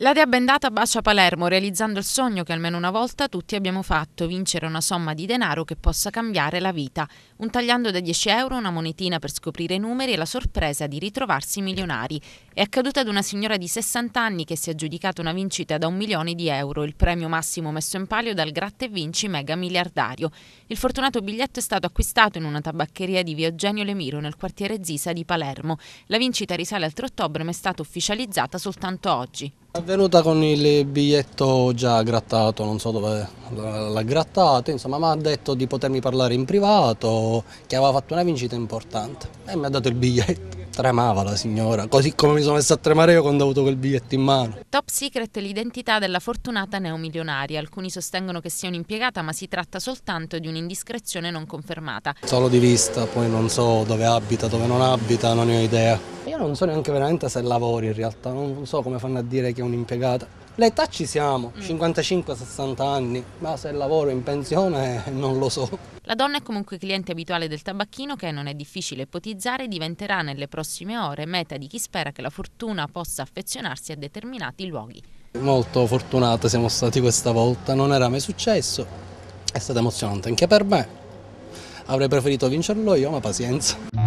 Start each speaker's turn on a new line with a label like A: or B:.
A: La Dea Bendata bacia Palermo realizzando il sogno che almeno una volta tutti abbiamo fatto, vincere una somma di denaro che possa cambiare la vita. Un tagliando da 10 euro, una monetina per scoprire i numeri e la sorpresa di ritrovarsi milionari. È accaduta ad una signora di 60 anni che si è aggiudicata una vincita da un milione di euro, il premio massimo messo in palio dal gratta e vinci mega miliardario. Il fortunato biglietto è stato acquistato in una tabaccheria di via Eugenio Lemiro nel quartiere Zisa di Palermo. La vincita risale al 3 ottobre ma è stata ufficializzata soltanto oggi.
B: È venuta con il biglietto già grattato, non so dove l'ha grattato, insomma mi ha detto di potermi parlare in privato, che aveva fatto una vincita importante e mi ha dato il biglietto. Tremava la signora, così come mi sono messa a tremare io quando ho avuto quel biglietto in mano.
A: Top secret è l'identità della fortunata neomilionaria. Alcuni sostengono che sia un'impiegata, ma si tratta soltanto di un'indiscrezione non confermata.
B: Solo di vista, poi non so dove abita, dove non abita, non ne ho idea. Io non so neanche veramente se lavori in realtà, non so come fanno a dire che è un'impiegata. L'età ci siamo, 55-60 mm. anni, ma se lavoro in pensione eh, non lo so.
A: La donna è comunque cliente abituale del tabacchino che non è difficile ipotizzare diventerà nelle prossime ore meta di chi spera che la fortuna possa affezionarsi a determinati luoghi.
B: Molto fortunate siamo stati questa volta, non era mai successo, è stata emozionante anche per me. Avrei preferito vincerlo io, ma pazienza.